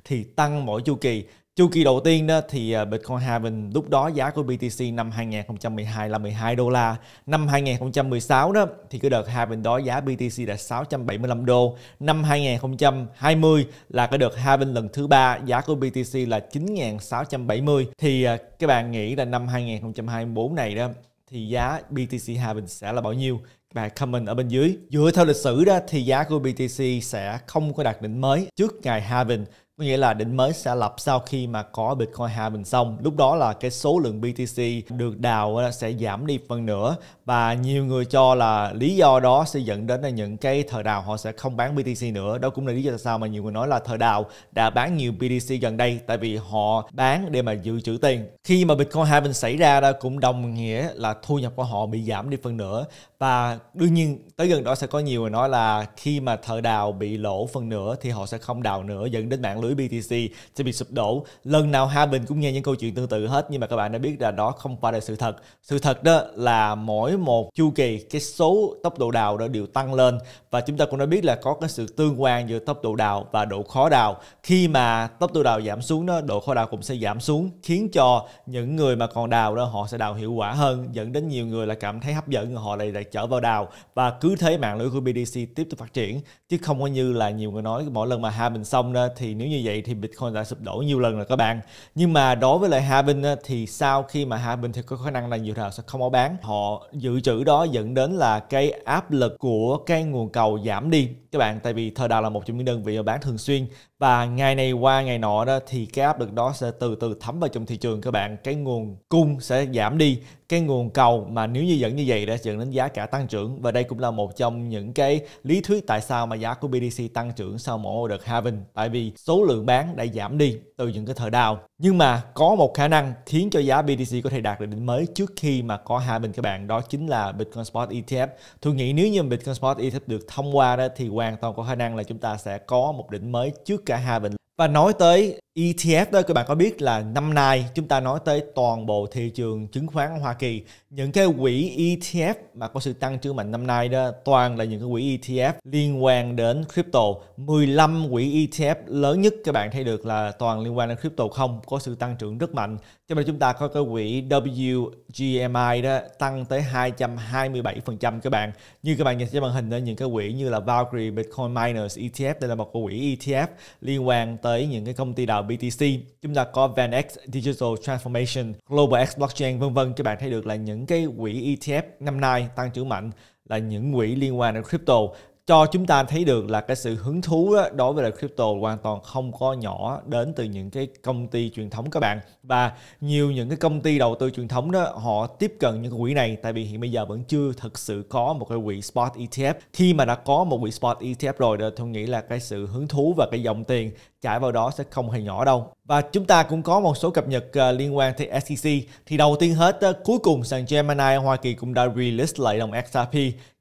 thì tăng mỗi chu kỳ chu kỳ đầu tiên đó thì à, Bitcoin halving lúc đó giá của BTC năm 2012 là 12 đô la năm 2016 đó thì cái đợt halving đó giá BTC là 675 đô năm 2020 là cái đợt halving lần thứ ba giá của BTC là 9.670 thì à, các bạn nghĩ là năm 2024 này đó thì giá BTC Haven sẽ là bao nhiêu các bạn comment ở bên dưới dựa theo lịch sử đó thì giá của BTC sẽ không có đạt đỉnh mới trước ngày Haven có nghĩa là đỉnh mới sẽ lập sau khi mà có Bitcoin hạ bình xong lúc đó là cái số lượng BTC được đào sẽ giảm đi phần nữa và nhiều người cho là lý do đó sẽ dẫn đến là những cái thờ đào họ sẽ không bán BTC nữa đó cũng là lý do tại sao mà nhiều người nói là thờ đào đã bán nhiều BTC gần đây tại vì họ bán để mà dự trữ tiền khi mà Bitcoin hạ bình xảy ra đó cũng đồng nghĩa là thu nhập của họ bị giảm đi phần nữa và đương nhiên tới gần đó sẽ có nhiều người nói là khi mà thợ đào bị lỗ phần nữa thì họ sẽ không đào nữa dẫn đến mạng lưới BTC sẽ bị sụp đổ lần nào Hà Bình cũng nghe những câu chuyện tương tự hết nhưng mà các bạn đã biết là đó không phải là sự thật sự thật đó là mỗi một chu kỳ cái số tốc độ đào đó đều tăng lên và chúng ta cũng đã biết là có cái sự tương quan giữa tốc độ đào và độ khó đào khi mà tốc độ đào giảm xuống đó độ khó đào cũng sẽ giảm xuống khiến cho những người mà còn đào đó họ sẽ đào hiệu quả hơn dẫn đến nhiều người là cảm thấy hấp dẫn họ lại lại chở vào đào và cứ thế mạng lưới của BDC tiếp tục phát triển chứ không có như là nhiều người nói mỗi lần mà hai bình xong đó, thì nếu như vậy thì Bitcoin đã sụp đổ nhiều lần rồi các bạn nhưng mà đối với lại hai bình thì sau khi mà hai bình thì có khả năng là nhiều thảo sẽ không có bán họ dự trữ đó dẫn đến là cái áp lực của cái nguồn cầu giảm đi các bạn tại vì thời đào là một trong những đơn vị bán thường xuyên và ngày này qua ngày nọ đó thì cái áp lực đó sẽ từ từ thấm vào trong thị trường các bạn cái nguồn cung sẽ giảm đi cái nguồn cầu mà nếu như dẫn như vậy đã dẫn đến giá cả tăng trưởng và đây cũng là một trong những cái lý thuyết tại sao mà giá của BTC tăng trưởng sau mỗi đợt halving tại vì số lượng bán đã giảm đi từ những cái thời đào nhưng mà có một khả năng khiến cho giá BTC có thể đạt được đỉnh mới trước khi mà có hai bình các bạn đó chính là Bitcoin Spot ETF tôi nghĩ nếu như Bitcoin Spot ETF được thông qua đó thì hoàn toàn có khả năng là chúng ta sẽ có một đỉnh mới trước cả hai bình và nói tới ETF đó các bạn có biết là năm nay chúng ta nói tới toàn bộ thị trường chứng khoán Hoa Kỳ những cái quỹ ETF mà có sự tăng trưởng mạnh năm nay đó toàn là những cái quỹ ETF liên quan đến crypto 15 quỹ ETF lớn nhất các bạn thấy được là toàn liên quan đến crypto không có sự tăng trưởng rất mạnh cho nên chúng ta có cái quỹ WGMI đó tăng tới 227% các bạn như các bạn nhìn trên màn hình đó những cái quỹ như là Valkyrie Bitcoin Miners ETF đây là một quỹ ETF liên quan tới những cái công ty đào BTC chúng ta có VanEck Digital Transformation Global X Blockchain vân vân các bạn thấy được là những cái quỹ ETF năm nay tăng trưởng mạnh là những quỹ liên quan đến crypto cho chúng ta thấy được là cái sự hứng thú đó, đối với là crypto hoàn toàn không có nhỏ đến từ những cái công ty truyền thống các bạn và nhiều những cái công ty đầu tư truyền thống đó họ tiếp cận những quỹ này tại vì hiện bây giờ vẫn chưa thực sự có một cái quỹ spot ETF khi mà đã có một quỹ spot ETF rồi thì tôi nghĩ là cái sự hứng thú và cái dòng tiền chảy vào đó sẽ không hề nhỏ đâu. Và chúng ta cũng có một số cập nhật ờ, liên quan tới SEC. Thì đầu tiên hết, ờ, cuối cùng sàn Gemini Hoa Kỳ cũng đã release lại đồng XRP.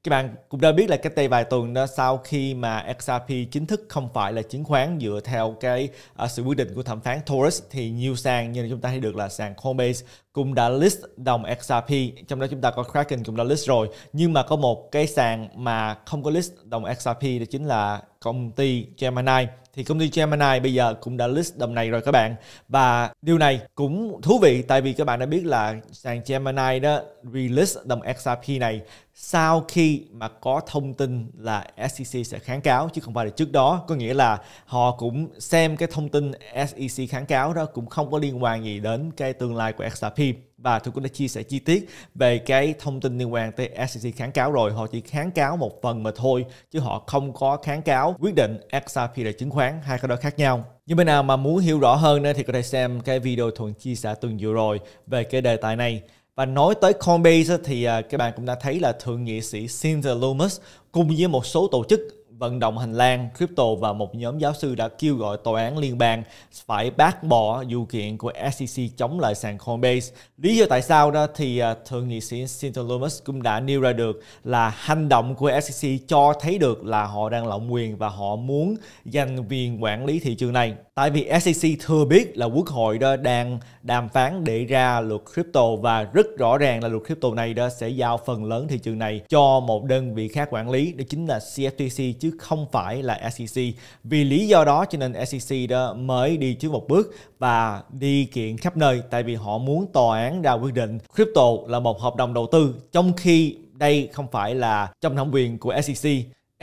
Các bạn cũng đã biết là cách đây vài tuần đó, sau khi mà XRP chính thức không phải là chứng khoán dựa theo cái uh, sự quyết định của thẩm phán Torres thì nhiều sàn như chúng ta thấy được là sàn Coinbase cũng đã list đồng XRP trong đó chúng ta có Kraken cũng đã list rồi nhưng mà có một cái sàn mà không có list đồng XRP đó chính là công ty Gemini thì công ty Gemini bây giờ cũng đã list đồng này rồi các bạn và điều này cũng thú vị tại vì các bạn đã biết là sàn Gemini đó release đồng XRP này sau khi mà có thông tin là SEC sẽ kháng cáo chứ không phải là trước đó có nghĩa là họ cũng xem cái thông tin SEC kháng cáo đó cũng không có liên quan gì đến cái tương lai của XRP và tôi cũng đã chia sẻ chi tiết về cái thông tin liên quan tới SEC kháng cáo rồi họ chỉ kháng cáo một phần mà thôi chứ họ không có kháng cáo quyết định XRP là chứng khoán hai cái đó khác nhau như bên nào mà muốn hiểu rõ hơn thì có thể xem cái video thuận chia sẻ tuần vừa rồi về cái đề tài này và nói tới Coinbase thì à, các bạn cũng đã thấy là thượng nghị sĩ Cynthia Lumos cùng với một số tổ chức vận động hành lang crypto và một nhóm giáo sư đã kêu gọi tòa án liên bang phải bác bỏ vụ kiện của SEC chống lại sàn Coinbase. Lý do tại sao đó thì à, thượng nghị sĩ Sinton Loomis cũng đã nêu ra được là hành động của SEC cho thấy được là họ đang lộng quyền và họ muốn giành quyền quản lý thị trường này. Tại vì SEC thừa biết là quốc hội đó đang đàm phán để ra luật crypto và rất rõ ràng là luật crypto này đó sẽ giao phần lớn thị trường này cho một đơn vị khác quản lý đó chính là CFTC chứ không phải là SEC. Vì lý do đó cho nên SEC đó mới đi trước một bước và đi kiện khắp nơi tại vì họ muốn tòa án ra quyết định crypto là một hợp đồng đầu tư trong khi đây không phải là trong thẩm quyền của SEC.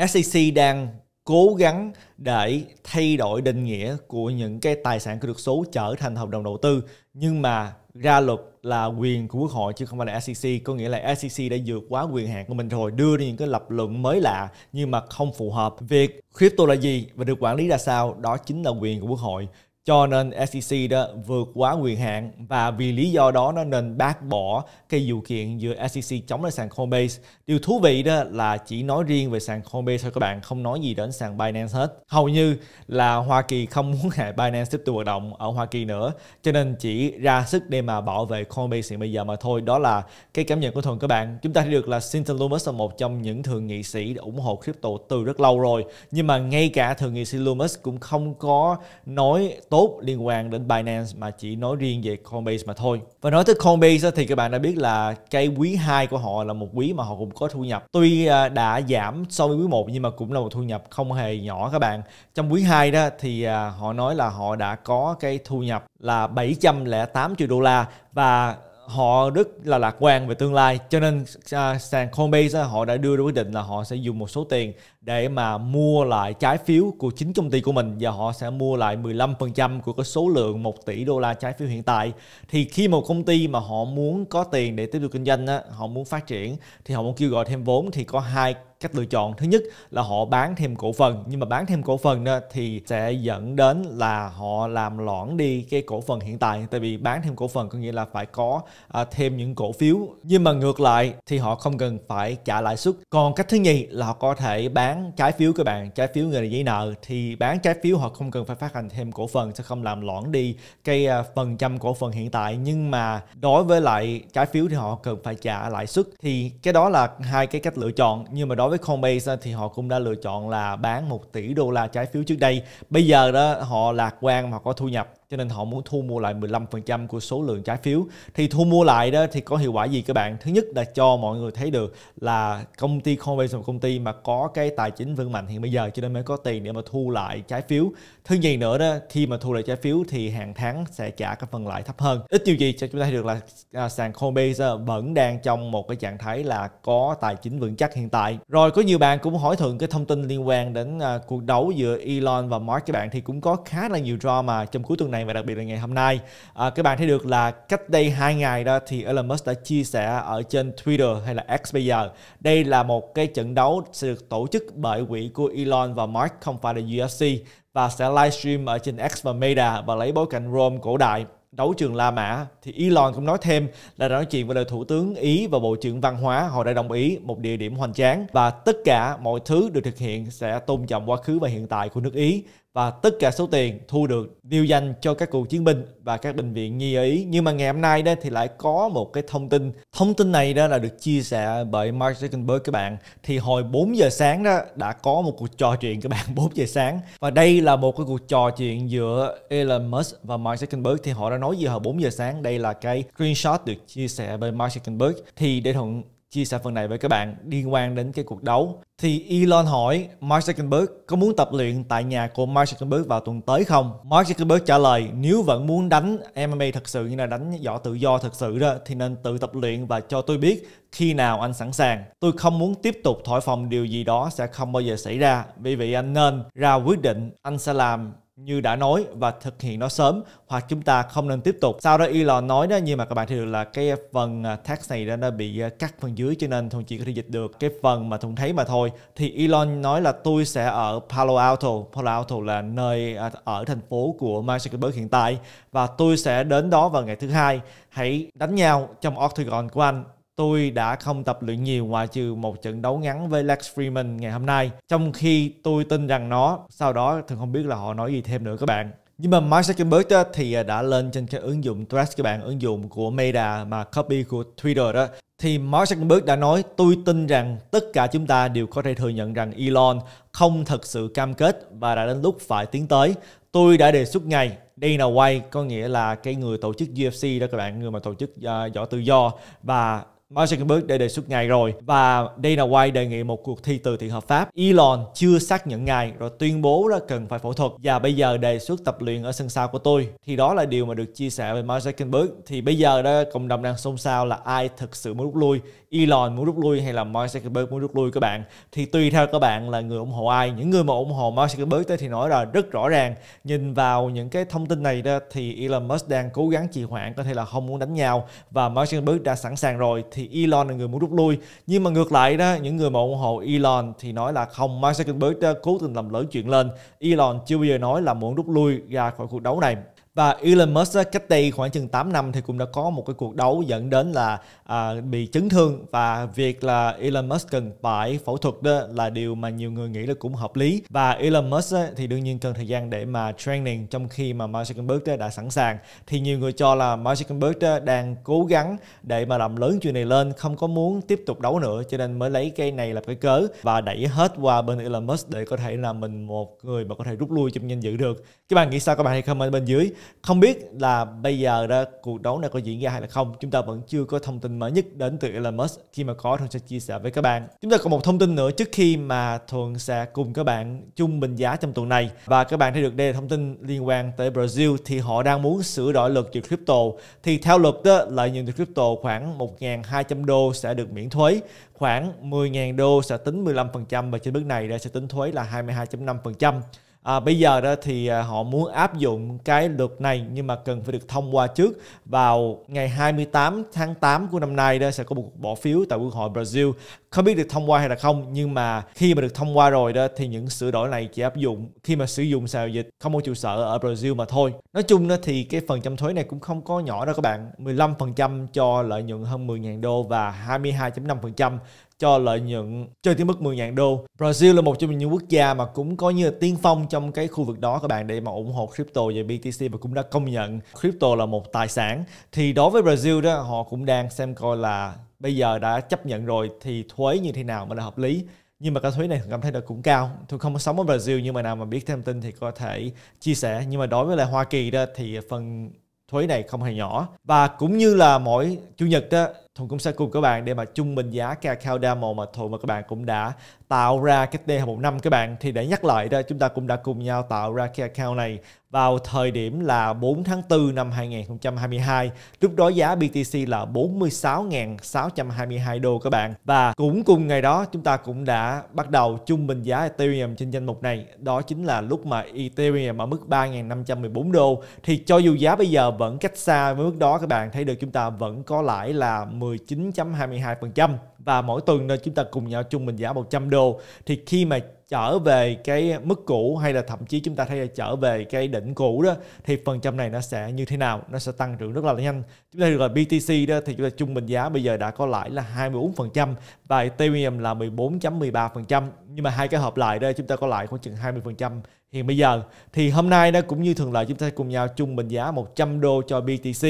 SEC đang cố gắng để thay đổi định nghĩa của những cái tài sản kỹ thuật số trở thành hợp đồng đầu tư nhưng mà ra luật là quyền của quốc hội chứ không phải là SEC có nghĩa là SEC đã vượt quá quyền hạn của mình rồi đưa ra những cái lập luận mới lạ nhưng mà không phù hợp việc crypto là gì và được quản lý ra sao đó chính là quyền của quốc hội cho nên SEC đó vượt quá quyền hạn và vì lý do đó nó nên bác bỏ cái vụ kiện giữa SEC chống lại sàn Coinbase. Điều thú vị đó là chỉ nói riêng về sàn Coinbase thôi các bạn, không nói gì đến sàn Binance hết. Hầu như là Hoa Kỳ không muốn hệ Binance tiếp tục hoạt động ở Hoa Kỳ nữa, cho nên chỉ ra sức để mà bảo vệ Coinbase hiện bây giờ mà thôi. Đó là cái cảm nhận của Thuận các bạn. Chúng ta thấy được là Cynthia Lummis là một trong những thượng nghị sĩ đã ủng hộ crypto từ rất lâu rồi, nhưng mà ngay cả thượng nghị sĩ Lummis cũng không có nói tốt liên quan đến Binance mà chỉ nói riêng về Coinbase mà thôi. Và nói tới Coinbase thì các bạn đã biết là cái quý 2 của họ là một quý mà họ cũng có thu nhập. Tuy à, đã giảm so với quý 1 nhưng mà cũng là một thu nhập không hề nhỏ các bạn. Trong quý 2 đó thì à, họ nói là họ đã có cái thu nhập là 708 triệu đô la và họ rất là lạc quan về tương lai cho nên uh, sàn Coinbase uh, họ đã đưa ra quyết định là họ sẽ dùng một số tiền để mà mua lại trái phiếu của chính công ty của mình và họ sẽ mua lại 15% của cái số lượng 1 tỷ đô la trái phiếu hiện tại thì khi một công ty mà họ muốn có tiền để tiếp tục kinh doanh á, họ muốn phát triển thì họ muốn kêu gọi thêm vốn thì có hai cách lựa chọn thứ nhất là họ bán thêm cổ phần nhưng mà bán thêm cổ phần đó thì sẽ dẫn đến là họ làm loãng đi cái cổ phần hiện tại tại vì bán thêm cổ phần có nghĩa là phải có à, thêm những cổ phiếu nhưng mà ngược lại thì họ không cần phải trả lãi suất còn cách thứ nhì là họ có thể bán bán trái phiếu các bạn trái phiếu người giấy nợ thì bán trái phiếu họ không cần phải phát hành thêm cổ phần sẽ không làm loãng đi cái à, phần trăm cổ phần hiện tại nhưng mà đối với lại trái phiếu thì họ cần phải trả lãi suất thì cái đó là hai cái cách lựa chọn nhưng mà đối với Coinbase thì họ cũng đã lựa chọn là bán 1 tỷ đô la trái phiếu trước đây bây giờ đó họ lạc quan mà có thu nhập cho nên họ muốn thu mua lại 15% của số lượng trái phiếu thì thu mua lại đó thì có hiệu quả gì các bạn thứ nhất là cho mọi người thấy được là công ty Coinbase là một công ty mà có cái tài chính vững mạnh hiện bây giờ cho nên mới có tiền để mà thu lại trái phiếu thứ gì nữa đó khi mà thu lại trái phiếu thì hàng tháng sẽ trả cái phần lãi thấp hơn ít nhiều gì cho chúng ta thấy được là à, sàn Coinbase ờ, vẫn đang trong một cái trạng thái là có tài chính vững chắc hiện tại rồi có nhiều bạn cũng hỏi thường cái thông tin liên quan đến à, cuộc đấu giữa Elon và Mark các bạn thì cũng có khá là nhiều drama trong cuối tuần này bạn và đặc biệt là ngày hôm nay. À, các bạn thấy được là cách đây hai ngày đó thì Elon Musk đã chia sẻ ở trên Twitter hay là X bây giờ. Đây là một cái trận đấu sẽ được tổ chức bởi quỹ của Elon và Mark không phải là UFC và sẽ livestream ở trên X và Meta và lấy bối cảnh Rome cổ đại đấu trường La Mã thì Elon cũng nói thêm là đã nói chuyện với lời thủ tướng Ý và Bộ trưởng Văn hóa họ đã đồng ý một địa điểm hoành tráng và tất cả mọi thứ được thực hiện sẽ tôn trọng quá khứ và hiện tại của nước Ý và tất cả số tiền thu được đều dành cho các cuộc chiến binh và các bệnh viện nhi ở Ý. Nhưng mà ngày hôm nay đây thì lại có một cái thông tin. Thông tin này đó là được chia sẻ bởi Mark Zuckerberg các bạn. Thì hồi 4 giờ sáng đó đã có một cuộc trò chuyện các bạn 4 giờ sáng. Và đây là một cái cuộc trò chuyện giữa Elon Musk và Mark Zuckerberg thì họ đã nói gì hồi 4 giờ sáng. Đây là cái screenshot được chia sẻ bởi Mark Zuckerberg. Thì để thuận chia sẻ phần này với các bạn liên quan đến cái cuộc đấu. Thì Elon hỏi Mark Zuckerberg có muốn tập luyện tại nhà của Mark Zuckerberg vào tuần tới không? Mark Zuckerberg trả lời nếu vẫn muốn đánh MMA thật sự như là đánh võ tự do thật sự đó thì nên tự tập luyện và cho tôi biết khi nào anh sẵn sàng. Tôi không muốn tiếp tục thổi phòng điều gì đó sẽ không bao giờ xảy ra. Vì vậy anh nên ra quyết định anh sẽ làm như đã nói và thực hiện nó sớm hoặc chúng ta không nên tiếp tục sau đó Elon nói đó nhưng mà các bạn thấy được là cái phần à, tax này đã, bị à, cắt phần dưới cho nên thùng chỉ có thể dịch được cái phần mà thùng thấy mà thôi thì Elon nói là tôi sẽ ở Palo Alto Palo Alto là nơi à, ở thành phố của Mark Zuckerberg hiện tại và tôi sẽ đến đó vào ngày thứ hai hãy đánh nhau trong octagon của anh tôi đã không tập luyện nhiều ngoại trừ một trận đấu ngắn với Lex Freeman ngày hôm nay trong khi tôi tin rằng nó sau đó thường không biết là họ nói gì thêm nữa các bạn nhưng mà Mark Zuckerberg thì à, đã lên trên cái ứng dụng Threads các bạn ứng dụng của Meta mà copy của Twitter đó thì Mark Zuckerberg đã nói tôi tin rằng tất cả chúng ta đều có thể thừa nhận rằng Elon không thật sự cam kết và đã đến lúc phải tiến tới tôi đã đề xuất ngay Dana White có nghĩa là cái người tổ chức UFC đó các bạn người mà tổ chức uh, à, võ tự do và Mark Zuckerberg đã đề xuất ngày rồi và Dana White đề nghị một cuộc thi từ thiện hợp pháp. Elon chưa xác nhận ngày rồi tuyên bố là cần phải phẫu thuật và bây giờ đề xuất tập luyện ở sân sau của tôi. Thì đó là điều mà được chia sẻ về Mark Zuckerberg. Thì bây giờ đó cộng đồng đang xôn xao là ai thực sự muốn rút lui, Elon muốn rút lui hay là Mark Zuckerberg muốn rút lui các bạn. Thì tùy theo các bạn là người ủng hộ ai. Những người mà ủng hộ Mark Zuckerberg tới thì nói là rất rõ ràng. Nhìn vào những cái thông tin này đó thì Elon Musk đang cố gắng trì hoãn có thể là không muốn đánh nhau và Mark Zuckerberg đã sẵn sàng rồi thì thì Elon là người muốn rút lui nhưng mà ngược lại đó những người mà ủng hộ Elon thì nói là không Mark Zuckerberg đã cố tình làm lớn chuyện lên Elon chưa bao giờ nói là muốn rút lui ra khỏi cuộc đấu này và Elon Musk cách đây khoảng chừng 8 năm thì cũng đã có một cái cuộc đấu dẫn đến là à, bị chấn thương và việc là Elon Musk cần phải phẫu thuật đó là điều mà nhiều người nghĩ là cũng hợp lý và Elon Musk thì đương nhiên cần thời gian để mà training trong khi mà Mark Zuckerberg đã sẵn sàng thì nhiều người cho là Mark Zuckerberg đang cố gắng để mà làm lớn chuyện này lên không có muốn tiếp tục đấu nữa cho nên mới lấy cái này là cái cớ và đẩy hết qua bên Elon Musk để có thể là mình một người mà có thể rút lui trong danh dự được các bạn nghĩ sao các bạn hãy comment bên dưới không biết là bây giờ ra cuộc đấu này có diễn ra hay là không chúng ta vẫn chưa có thông tin mới nhất đến từ Elon Musk khi mà có thuận sẽ chia sẻ với các bạn chúng ta còn một thông tin nữa trước khi mà thuận sẽ cùng các bạn chung bình giá trong tuần này và các bạn thấy được đây là thông tin liên quan tới Brazil thì họ đang muốn sửa đổi luật về crypto thì theo luật đó lợi nhuận từ crypto khoảng 1.200 đô sẽ được miễn thuế khoảng 10.000 đô sẽ tính 15% và trên bước này sẽ tính thuế là 22.5% À, bây giờ đó thì à, họ muốn áp dụng cái luật này nhưng mà cần phải được thông qua trước vào ngày 28 tháng 8 của năm nay đó sẽ có một cuộc bỏ phiếu tại Quốc hội Brazil không biết được thông qua hay là không nhưng mà khi mà được thông qua rồi đó thì những sửa đổi này chỉ áp dụng khi mà sử dụng sàn giao dịch không có trụ sở ở Brazil mà thôi nói chung đó thì cái phần trăm thuế này cũng không có nhỏ đâu các bạn 15% cho lợi nhuận hơn 10.000 đô và 22.5% cho lợi nhuận chơi tới mức 10 000 đô. Brazil là một trong những quốc gia mà cũng có như là tiên phong trong cái khu vực đó các bạn để mà ủng hộ crypto và BTC và cũng đã công nhận crypto là một tài sản. Thì đối với Brazil đó họ cũng đang xem coi là bây giờ đã chấp nhận rồi thì thuế như thế nào mới là hợp lý nhưng mà cái thuế này cảm thấy là cũng cao tôi không có sống ở Brazil nhưng mà nào mà biết thêm tin thì có thể chia sẻ nhưng mà đối với lại Hoa Kỳ đó thì phần thuế này không hề nhỏ và cũng như là mỗi chủ nhật đó Thuận cũng sẽ cùng các bạn để mà trung bình giá cacao đa màu mà Thuận mà các bạn cũng đã tạo ra cái một năm các bạn thì để nhắc lại đó chúng ta cũng đã cùng nhau tạo ra cái account này vào thời điểm là 4 tháng 4 năm 2022 lúc đó giá BTC là 46.622 đô các bạn và cũng cùng ngày đó chúng ta cũng đã bắt đầu trung bình giá Ethereum trên danh mục này đó chính là lúc mà Ethereum ở mức 3.514 đô thì cho dù giá bây giờ vẫn cách xa với mức đó các bạn thấy được chúng ta vẫn có lãi là 19.22% và mỗi tuần nên chúng ta cùng nhau chung mình giả 100 đô thì khi mà trở về cái mức cũ hay là thậm chí chúng ta thấy là trở về cái đỉnh cũ đó thì phần trăm này nó sẽ như thế nào nó sẽ tăng trưởng rất là nhanh chúng ta được là BTC đó thì chúng ta trung bình giá bây giờ đã có lãi là 24% và Ethereum là 14.13% nhưng mà hai cái hợp lại đây chúng ta có lãi khoảng chừng 20% hiện bây giờ thì hôm nay nó cũng như thường lệ chúng ta cùng nhau chung bình giá 100 đô cho BTC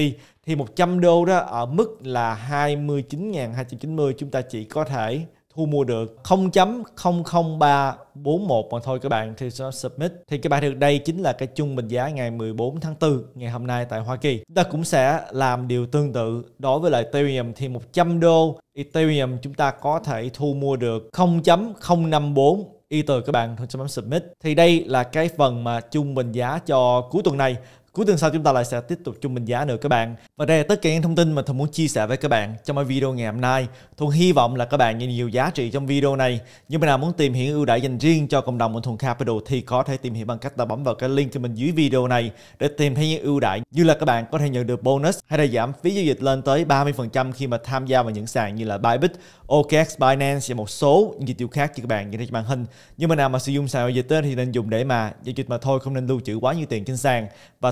thì 100 đô đó ở mức là 29.290 chúng ta chỉ có thể thu mua được 0.00341 mà thôi các bạn thì sẽ submit thì các bạn được đây chính là cái trung bình giá ngày 14 tháng 4 ngày hôm nay tại Hoa Kỳ chúng ta cũng sẽ làm điều tương tự đối với lại Ethereum thì 100 đô Ethereum chúng ta có thể thu mua được 0.054 Ether các bạn thôi submit thì đây là cái phần mà trung bình giá cho cuối tuần này Cuối tuần sau chúng ta lại sẽ tiếp tục chung bình giá nữa các bạn. Và đây là tất cả những thông tin mà thùng muốn chia sẻ với các bạn trong cái video ngày hôm nay. Thùng hy vọng là các bạn nhận nhiều giá trị trong video này. Nhưng mà nào muốn tìm hiểu ưu đãi dành riêng cho cộng đồng của thùng Capital thì có thể tìm hiểu bằng cách là bấm vào cái link cho mình dưới video này để tìm thấy những ưu đãi như là các bạn có thể nhận được bonus hay là giảm phí giao dịch lên tới 30% khi mà tham gia vào những sàn như là Bybit, OKX, Binance và một số những tiêu khác cho các bạn nhìn thấy trên màn hình. Nhưng mà nào mà sử dụng sàn giao dịch thì nên dùng để mà giao dịch mà thôi không nên lưu trữ quá nhiều tiền trên sàn và